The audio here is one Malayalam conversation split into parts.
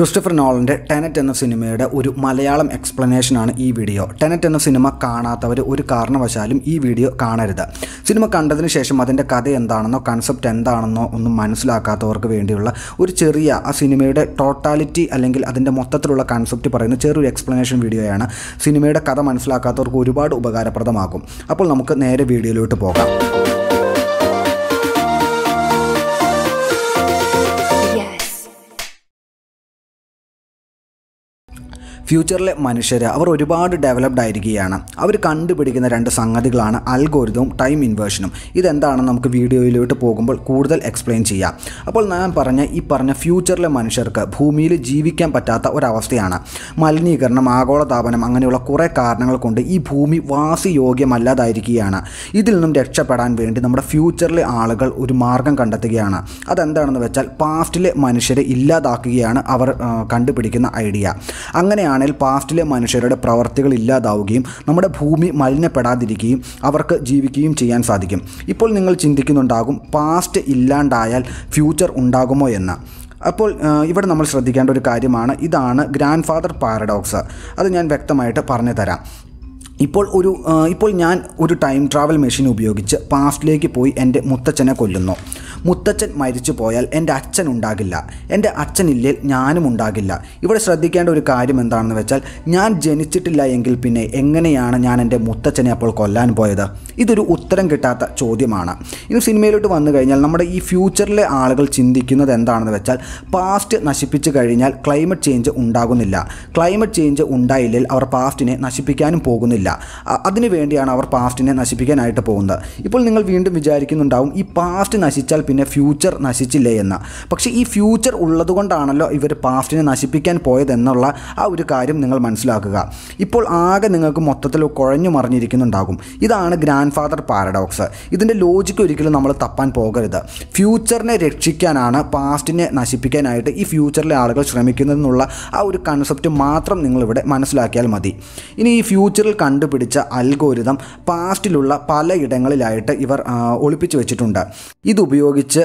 ക്രിസ്റ്റഫർ നോളൻ്റെ ടെനറ്റ് എന്ന സിനിമയുടെ ഒരു മലയാളം എക്സ്പ്ലനേഷനാണ് ഈ വീഡിയോ ടെനറ്റ് എന്ന സിനിമ കാണാത്തവർ ഒരു കാരണവശാലും ഈ വീഡിയോ കാണരുത് സിനിമ കണ്ടതിന് ശേഷം അതിൻ്റെ കഥ എന്താണെന്നോ കൺസെപ്റ്റ് എന്താണെന്നോ ഒന്നും മനസ്സിലാക്കാത്തവർക്ക് വേണ്ടിയുള്ള ഒരു ചെറിയ ആ സിനിമയുടെ ടോട്ടാലിറ്റി അല്ലെങ്കിൽ അതിൻ്റെ മൊത്തത്തിലുള്ള കൺസെപ്റ്റ് പറയുന്ന ചെറിയൊരു എക്സ്പ്ലനേഷൻ വീഡിയോയാണ് സിനിമയുടെ കഥ മനസ്സിലാക്കാത്തവർക്ക് ഒരുപാട് ഉപകാരപ്രദമാകും അപ്പോൾ നമുക്ക് നേരെ വീഡിയോയിലോട്ട് പോകാം ഫ്യൂച്ചറിലെ മനുഷ്യർ അവർ ഒരുപാട് ഡെവലപ്ഡ് ആയിരിക്കുകയാണ് അവർ കണ്ടുപിടിക്കുന്ന രണ്ട് സംഗതികളാണ് അൽഗോരിതവും ടൈം ഇൻവേർഷനും ഇതെന്താണെന്ന് നമുക്ക് വീഡിയോയിലോട്ട് പോകുമ്പോൾ കൂടുതൽ എക്സ്പ്ലെയിൻ ചെയ്യാം അപ്പോൾ ഞാൻ പറഞ്ഞ ഈ പറഞ്ഞ ഫ്യൂച്ചറിലെ മനുഷ്യർക്ക് ഭൂമിയിൽ ജീവിക്കാൻ പറ്റാത്ത ഒരവസ്ഥയാണ് മലിനീകരണം ആഗോളതാപനം അങ്ങനെയുള്ള കുറേ കാരണങ്ങൾ കൊണ്ട് ഈ ഭൂമി വാസിയോഗ്യമല്ലാതായിരിക്കുകയാണ് ഇതിൽ നിന്നും രക്ഷപ്പെടാൻ വേണ്ടി നമ്മുടെ ഫ്യൂച്ചറിലെ ആളുകൾ ഒരു മാർഗം കണ്ടെത്തുകയാണ് അതെന്താണെന്ന് വെച്ചാൽ പാസ്റ്റിലെ മനുഷ്യരെ ഇല്ലാതാക്കുകയാണ് അവർ കണ്ടുപിടിക്കുന്ന ഐഡിയ അങ്ങനെയാണ് ആണെങ്കിൽ പാസ്റ്റിലെ മനുഷ്യരുടെ പ്രവർത്തികൾ ഇല്ലാതാവുകയും നമ്മുടെ ഭൂമി മലിനപ്പെടാതിരിക്കുകയും അവർക്ക് ജീവിക്കുകയും ചെയ്യാൻ സാധിക്കും ഇപ്പോൾ നിങ്ങൾ ചിന്തിക്കുന്നുണ്ടാകും പാസ്റ്റ് ഇല്ലാണ്ടായാൽ ഫ്യൂച്ചർ ഉണ്ടാകുമോ എന്ന് അപ്പോൾ ഇവിടെ നമ്മൾ ശ്രദ്ധിക്കേണ്ട ഒരു കാര്യമാണ് ഇതാണ് ഗ്രാൻഡ് ഫാദർ പാരഡോക്സ് അത് ഞാൻ വ്യക്തമായിട്ട് പറഞ്ഞു തരാം ഇപ്പോൾ ഒരു ഇപ്പോൾ ഞാൻ ഒരു ടൈം ട്രാവൽ മെഷീൻ ഉപയോഗിച്ച് പാസ്റ്റിലേക്ക് പോയി എൻ്റെ മുത്തച്ഛനെ കൊല്ലുന്നു മുത്തച്ഛൻ മരിച്ചു പോയാൽ എൻ്റെ അച്ഛൻ ഉണ്ടാകില്ല എൻ്റെ അച്ഛനില്ലേൽ ഞാനും ഉണ്ടാകില്ല ഇവിടെ ശ്രദ്ധിക്കേണ്ട ഒരു കാര്യം എന്താണെന്ന് വെച്ചാൽ ഞാൻ ജനിച്ചിട്ടില്ല എങ്കിൽ പിന്നെ എങ്ങനെയാണ് ഞാൻ എൻ്റെ മുത്തച്ഛനെ അപ്പോൾ കൊല്ലാൻ പോയത് ഇതൊരു ഉത്തരം കിട്ടാത്ത ചോദ്യമാണ് ഇനി സിനിമയിലോട്ട് വന്നു കഴിഞ്ഞാൽ നമ്മുടെ ഈ ഫ്യൂച്ചറിലെ ആളുകൾ ചിന്തിക്കുന്നത് എന്താണെന്ന് വെച്ചാൽ പാസ്റ്റ് നശിപ്പിച്ചു കഴിഞ്ഞാൽ ക്ലൈമറ്റ് ചേഞ്ച് ഉണ്ടാകുന്നില്ല ക്ലൈമറ്റ് ചേഞ്ച് ഉണ്ടായില്ലെങ്കിൽ അവർ പാസ്റ്റിനെ നശിപ്പിക്കാനും പോകുന്നില്ല ഇല്ല അതിനു വേണ്ടിയാണ് അവർ പാസ്റ്റിനെ നശിപ്പിക്കാനായിട്ട് പോകുന്നത് ഇപ്പോൾ നിങ്ങൾ വീണ്ടും വിചാരിക്കുന്നുണ്ടാവും ഈ പാസ്റ്റ് നശിച്ചാൽ പിന്നെ ഫ്യൂച്ചർ നശിച്ചില്ലേ എന്ന പക്ഷേ ഈ ഫ്യൂച്ചർ ഉള്ളതുകൊണ്ടാണല്ലോ ഇവർ പാസ്റ്റിനെ നശിപ്പിക്കാൻ പോയതെന്നുള്ള ആ ഒരു കാര്യം നിങ്ങൾ മനസ്സിലാക്കുക ഇപ്പോൾ ആകെ നിങ്ങൾക്ക് മൊത്തത്തിൽ കുഴഞ്ഞു മറിഞ്ഞിരിക്കുന്നുണ്ടാകും ഇതാണ് ഗ്രാൻഡ് ഫാദർ പാരഡോക്സ് ഇതിൻ്റെ ലോജിക്ക് ഒരിക്കലും നമ്മൾ തപ്പാൻ പോകരുത് ഫ്യൂച്ചറിനെ രക്ഷിക്കാനാണ് പാസ്റ്റിനെ നശിപ്പിക്കാനായിട്ട് ഈ ഫ്യൂച്ചറിലെ ആളുകൾ ശ്രമിക്കുന്നതെന്നുള്ള ആ ഒരു കൺസെപ്റ്റ് മാത്രം നിങ്ങളിവിടെ മനസ്സിലാക്കിയാൽ മതി ഇനി ഈ ഫ്യൂച്ചറിൽ കണ്ടുപിടിച്ച അൽഗോരിതം പാസ്റ്റിലുള്ള പലയിടങ്ങളിലായിട്ട് ഇവർ ഒളിപ്പിച്ചു വെച്ചിട്ടുണ്ട് ഇതുപയോഗിച്ച്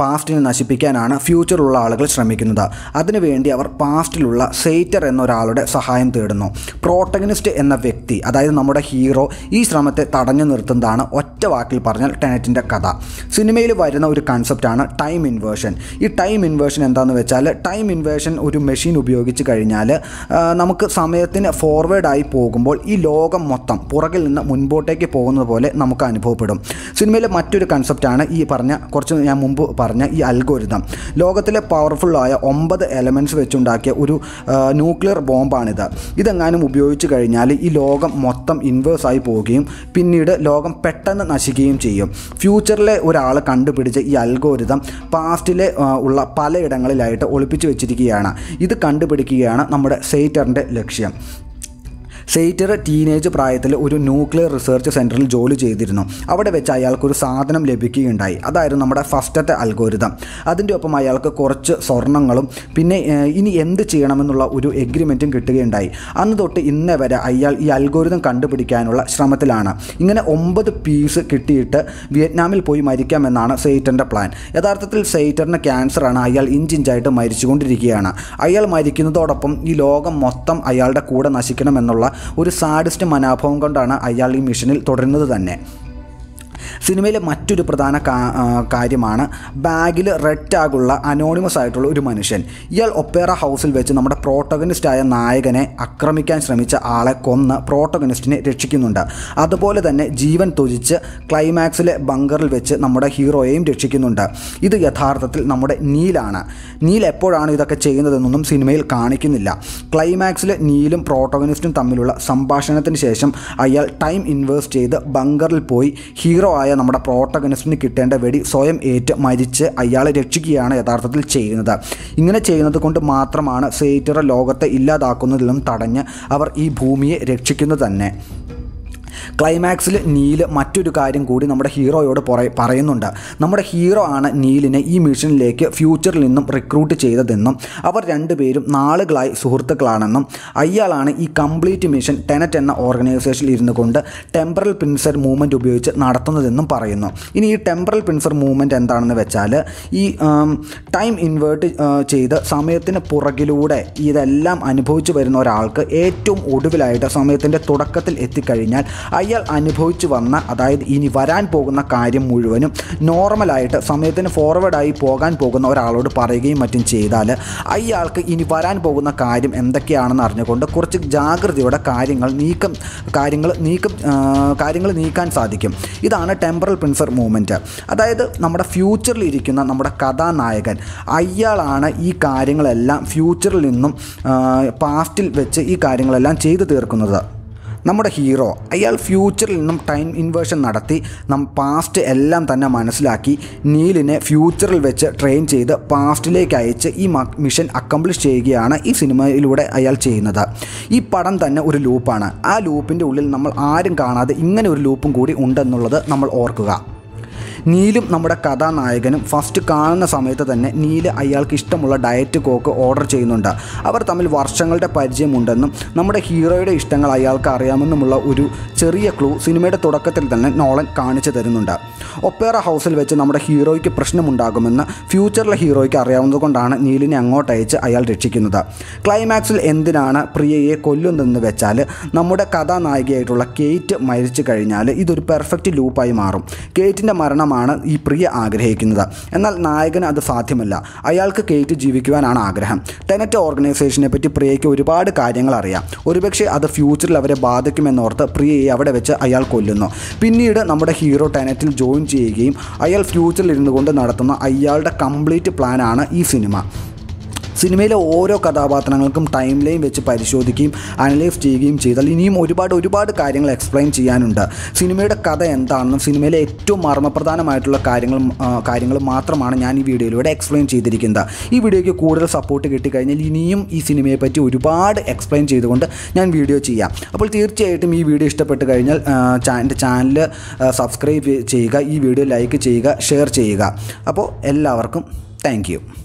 പാസ്റ്റിനെ നശിപ്പിക്കാനാണ് ഫ്യൂച്ചറിലുള്ള ആളുകൾ ശ്രമിക്കുന്നത് അതിനുവേണ്ടി അവർ പാസ്റ്റിലുള്ള സെയ്റ്റർ എന്നൊരാളുടെ സഹായം തേടുന്നു പ്രോട്ടഗനിസ്റ്റ് എന്ന വ്യക്തി അതായത് നമ്മുടെ ഹീറോ ഈ ശ്രമത്തെ തടഞ്ഞു നിർത്തുന്നതാണ് ഒറ്റ വാക്കിൽ പറഞ്ഞാൽ ടെനറ്റിൻ്റെ കഥ സിനിമയിൽ വരുന്ന ഒരു കൺസെപ്റ്റാണ് ടൈം ഇൻവേർഷൻ ഈ ടൈം ഇൻവേർഷൻ എന്താണെന്ന് വെച്ചാൽ ടൈം ഇൻവേർഷൻ ഒരു മെഷീൻ ഉപയോഗിച്ച് കഴിഞ്ഞാൽ നമുക്ക് സമയത്തിന് ഫോർവേഡായി പോകുമ്പോൾ ഈ ലോകം മൊത്തം പുറകിൽ നിന്ന് മുൻപോട്ടേക്ക് പോകുന്നത് പോലെ നമുക്ക് അനുഭവപ്പെടും സിനിമയിലെ മറ്റൊരു കൺസെപ്റ്റാണ് ഈ പറഞ്ഞ കുറച്ച് ഞാൻ മുമ്പ് പറഞ്ഞ ഈ അൽഗോരിതം ലോകത്തിലെ പവർഫുള്ളായ ഒമ്പത് എലമെൻറ്റ്സ് വെച്ചുണ്ടാക്കിയ ഒരു ന്യൂക്ലിയർ ബോംബാണിത് ഇതെങ്ങാനും ഉപയോഗിച്ച് കഴിഞ്ഞാൽ ഈ ലോകം മൊത്തം ഇൻവേഴ്സ് ആയി പോവുകയും പിന്നീട് ലോകം പെട്ടെന്ന് നശിക്കുകയും ചെയ്യും ഫ്യൂച്ചറിലെ ഒരാൾ കണ്ടുപിടിച്ച ഈ അൽഗോരിതം പാസ്റ്റിലെ ഉള്ള പലയിടങ്ങളിലായിട്ട് ഒളിപ്പിച്ചു വെച്ചിരിക്കുകയാണ് ഇത് കണ്ടുപിടിക്കുകയാണ് നമ്മുടെ സെയ്റ്ററിൻ്റെ ലക്ഷ്യം സെയ്റ്റർ ടീനേജ് പ്രായത്തിൽ ഒരു ന്യൂക്ലിയർ റിസർച്ച് സെൻറ്ററിൽ ജോലി ചെയ്തിരുന്നു അവിടെ വെച്ച് അയാൾക്കൊരു സാധനം ലഭിക്കുകയുണ്ടായി അതായിരുന്നു നമ്മുടെ ഫസ്റ്റത്തെ അൽഗോരിതം അതിൻ്റെ ഒപ്പം അയാൾക്ക് കുറച്ച് സ്വർണങ്ങളും പിന്നെ ഇനി എന്ത് ചെയ്യണമെന്നുള്ള ഒരു എഗ്രിമെൻറ്റും കിട്ടുകയുണ്ടായി അന്ന് തൊട്ട് ഇന്നേ വരെ അയാൾ ഈ അൽഗോരിതം കണ്ടുപിടിക്കാനുള്ള ശ്രമത്തിലാണ് ഇങ്ങനെ ഒമ്പത് പീസ് കിട്ടിയിട്ട് വിയറ്റ്നാമിൽ പോയി മരിക്കാമെന്നാണ് സെയ്റ്ററിൻ്റെ പ്ലാൻ യഥാർത്ഥത്തിൽ സെയ്റ്ററിന് ക്യാൻസറാണ് അയാൾ ഇഞ്ചിഞ്ചായിട്ട് മരിച്ചുകൊണ്ടിരിക്കുകയാണ് അയാൾ മരിക്കുന്നതോടൊപ്പം ഈ ലോകം മൊത്തം അയാളുടെ കൂടെ നശിക്കണമെന്നുള്ള ഒരു സാഡിസ്റ്റ് മനോഭാവം കൊണ്ടാണ് അയാൾ ഈ മിഷനിൽ തുടരുന്നത് തന്നെ സിനിമയിലെ മറ്റൊരു പ്രധാന കാര്യമാണ് ബാഗിൽ റെഡ് ടാഗുള്ള അനോണിമസ് ആയിട്ടുള്ള ഒരു മനുഷ്യൻ ഇയാൾ ഒപ്പേറ ഹൗസിൽ വെച്ച് നമ്മുടെ പ്രോട്ടഗനിസ്റ്റായ നായകനെ ആക്രമിക്കാൻ ശ്രമിച്ച ആളെ കൊന്ന് പ്രോട്ടഗനിസ്റ്റിനെ രക്ഷിക്കുന്നുണ്ട് അതുപോലെ തന്നെ ജീവൻ തൊജിച്ച് ക്ലൈമാക്സിലെ ബങ്കറിൽ വെച്ച് നമ്മുടെ ഹീറോയെയും രക്ഷിക്കുന്നുണ്ട് ഇത് യഥാർത്ഥത്തിൽ നമ്മുടെ നീലാണ് നീൽ എപ്പോഴാണ് ഇതൊക്കെ ചെയ്യുന്നതെന്നൊന്നും സിനിമയിൽ കാണിക്കുന്നില്ല ക്ലൈമാക്സിൽ നീലും പ്രോട്ടോഗനിസ്റ്റും തമ്മിലുള്ള സംഭാഷണത്തിന് ശേഷം അയാൾ ടൈം ഇൻവേസ്റ്റ് ചെയ്ത് ബങ്കറിൽ പോയി ഹീറോ ആയ നമ്മുടെ പ്രോട്ടഗനിസ്റ്റിന് കിട്ടേണ്ട വെടി സ്വയം ഏറ്റ് മരിച്ച് അയാളെ രക്ഷിക്കുകയാണ് യഥാർത്ഥത്തിൽ ചെയ്യുന്നത് ഇങ്ങനെ ചെയ്യുന്നത് കൊണ്ട് മാത്രമാണ് സേറ്റർ ലോകത്തെ ഇല്ലാതാക്കുന്നതിലും തടഞ്ഞ് അവർ ഈ ഭൂമിയെ രക്ഷിക്കുന്നത് തന്നെ ക്ലൈമാക്സിൽ നീൽ മറ്റൊരു കാര്യം കൂടി നമ്മുടെ ഹീറോയോട് പറയുന്നുണ്ട് നമ്മുടെ ഹീറോ ആണ് നീലിനെ ഈ മിഷനിലേക്ക് ഫ്യൂച്ചറിൽ നിന്നും റിക്രൂട്ട് ചെയ്തതെന്നും അവർ രണ്ടുപേരും നാളുകളായി സുഹൃത്തുക്കളാണെന്നും അയാളാണ് ഈ കംപ്ലീറ്റ് മിഷൻ ടെനറ്റ് എന്ന ഓർഗനൈസേഷനിൽ ഇരുന്നു കൊണ്ട് ടെമ്പറൽ പിൻസർ മൂവ്മെൻറ്റ് ഉപയോഗിച്ച് നടത്തുന്നതെന്നും പറയുന്നു ഇനി ഈ ടെമ്പറൽ പിൻസർ മൂവ്മെൻറ്റ് എന്താണെന്ന് വെച്ചാൽ ഈ ടൈം ഇൻവേർട്ട് ചെയ്ത് സമയത്തിന് പുറകിലൂടെ ഇതെല്ലാം അനുഭവിച്ചു വരുന്ന ഒരാൾക്ക് ഏറ്റവും ഒടുവിലായിട്ട് സമയത്തിൻ്റെ തുടക്കത്തിൽ എത്തിക്കഴിഞ്ഞാൽ അയാൾ അനുഭവിച്ചു വന്ന അതായത് ഇനി വരാൻ പോകുന്ന കാര്യം മുഴുവനും നോർമലായിട്ട് സമയത്തിന് ഫോർവേഡായി പോകാൻ പോകുന്ന ഒരാളോട് പറയുകയും മറ്റും ചെയ്താൽ അയാൾക്ക് ഇനി വരാൻ പോകുന്ന കാര്യം എന്തൊക്കെയാണെന്ന് അറിഞ്ഞുകൊണ്ട് കുറച്ച് ജാഗ്രതയോടെ കാര്യങ്ങൾ നീക്കം കാര്യങ്ങൾ നീക്കം കാര്യങ്ങൾ നീക്കാൻ സാധിക്കും ഇതാണ് ടെമ്പറൽ പ്രിൻസർ മൂവ്മെൻറ്റ് അതായത് നമ്മുടെ ഫ്യൂച്ചറിൽ ഇരിക്കുന്ന നമ്മുടെ കഥാനായകൻ അയാളാണ് ഈ കാര്യങ്ങളെല്ലാം ഫ്യൂച്ചറിൽ നിന്നും പാസ്റ്റിൽ വെച്ച് ഈ കാര്യങ്ങളെല്ലാം ചെയ്തു തീർക്കുന്നത് നമ്മുടെ ഹീറോ അയാൾ ഫ്യൂച്ചറിൽ നിന്നും ടൈം ഇൻവേർഷൻ നടത്തി നം പാസ്റ്റ് എല്ലാം തന്നെ മനസ്സിലാക്കി നീലിനെ ഫ്യൂച്ചറിൽ വെച്ച് ട്രെയിൻ ചെയ്ത് പാസ്റ്റിലേക്ക് അയച്ച് ഈ മിഷൻ അക്കംപ്ലിഷ് ചെയ്യുകയാണ് ഈ സിനിമയിലൂടെ അയാൾ ചെയ്യുന്നത് ഈ പടം തന്നെ ഒരു ലൂപ്പാണ് ആ ലൂപ്പിൻ്റെ ഉള്ളിൽ നമ്മൾ ആരും കാണാതെ ഇങ്ങനെ ഒരു ലൂപ്പും കൂടി ഉണ്ടെന്നുള്ളത് നമ്മൾ ഓർക്കുക നീലും നമ്മുടെ കഥാനായകനും ഫസ്റ്റ് കാണുന്ന സമയത്ത് തന്നെ നീല് അയാൾക്ക് ഇഷ്ടമുള്ള ഡയറ്റ് കോക്ക് ഓർഡർ ചെയ്യുന്നുണ്ട് അവർ തമ്മിൽ വർഷങ്ങളുടെ പരിചയമുണ്ടെന്നും നമ്മുടെ ഹീറോയുടെ ഇഷ്ടങ്ങൾ അയാൾക്ക് അറിയാമെന്നുമുള്ള ഒരു ചെറിയ ക്ലൂ സിനിമയുടെ തുടക്കത്തിൽ തന്നെ നോളൻ കാണിച്ചു തരുന്നുണ്ട് ഒപ്പേറ ഹൗസിൽ വെച്ച് നമ്മുടെ ഹീറോയ്ക്ക് പ്രശ്നമുണ്ടാകുമെന്ന് ഫ്യൂച്ചറിലെ ഹീറോയ്ക്ക് അറിയാവുന്നതുകൊണ്ടാണ് നീലിനെ അങ്ങോട്ട് അയച്ച് അയാൾ രക്ഷിക്കുന്നത് ക്ലൈമാക്സിൽ എന്തിനാണ് പ്രിയയെ കൊല്ലുന്നതെന്ന് വെച്ചാൽ നമ്മുടെ കഥാനായികയായിട്ടുള്ള കേറ്റ് മരിച്ചു കഴിഞ്ഞാൽ ഇതൊരു പെർഫെക്റ്റ് ലൂപ്പായി മാറും കേറ്റിൻ്റെ മരണം നേടണമെന്നാണ് ഈ പ്രിയ ആഗ്രഹിക്കുന്നത് എന്നാൽ നായകന് അത് സാധ്യമല്ല അയാൾക്ക് കേറ്റ് ജീവിക്കുവാനാണ് ആഗ്രഹം ടെനറ്റ് ഓർഗനൈസേഷനെ പറ്റി പ്രിയയ്ക്ക് ഒരുപാട് കാര്യങ്ങൾ അറിയാം ഒരുപക്ഷെ അത് ഫ്യൂച്ചറിൽ അവരെ ബാധിക്കുമെന്നോർത്ത് പ്രിയയെ അവിടെ വെച്ച് അയാൾ കൊല്ലുന്നു പിന്നീട് നമ്മുടെ ഹീറോ ടെനറ്റിൽ ജോയിൻ ചെയ്യുകയും അയാൾ ഫ്യൂച്ചറിൽ ഇരുന്നു കൊണ്ട് നടത്തുന്ന അയാളുടെ കംപ്ലീറ്റ് പ്ലാനാണ് ഈ സിനിമ സിനിമയിലെ ഓരോ കഥാപാത്രങ്ങൾക്കും ടൈം ലൈൻ വെച്ച് പരിശോധിക്കുകയും അനലൈസ് ചെയ്യുകയും ചെയ്താൽ ഇനിയും ഒരുപാട് ഒരുപാട് കാര്യങ്ങൾ എക്സ്പ്ലെയിൻ ചെയ്യാനുണ്ട് സിനിമയുടെ കഥ എന്താണെന്നും സിനിമയിലെ ഏറ്റവും മർമ്മപ്രധാനമായിട്ടുള്ള കാര്യങ്ങൾ കാര്യങ്ങൾ മാത്രമാണ് ഞാൻ ഈ വീഡിയോയിലൂടെ എക്സ്പ്ലെയിൻ ചെയ്തിരിക്കുന്നത് ഈ വീഡിയോയ്ക്ക് കൂടുതൽ സപ്പോർട്ട് കിട്ടിക്കഴിഞ്ഞാൽ ഇനിയും ഈ സിനിമയെ പറ്റി ഒരുപാട് എക്സ്പ്ലെയിൻ ചെയ്തുകൊണ്ട് ഞാൻ വീഡിയോ ചെയ്യാം അപ്പോൾ തീർച്ചയായിട്ടും ഈ വീഡിയോ ഇഷ്ടപ്പെട്ട് കഴിഞ്ഞാൽ എൻ്റെ ചാനൽ സബ്സ്ക്രൈബ് ചെയ്യുക ഈ വീഡിയോ ലൈക്ക് ചെയ്യുക ഷെയർ ചെയ്യുക അപ്പോൾ എല്ലാവർക്കും താങ്ക്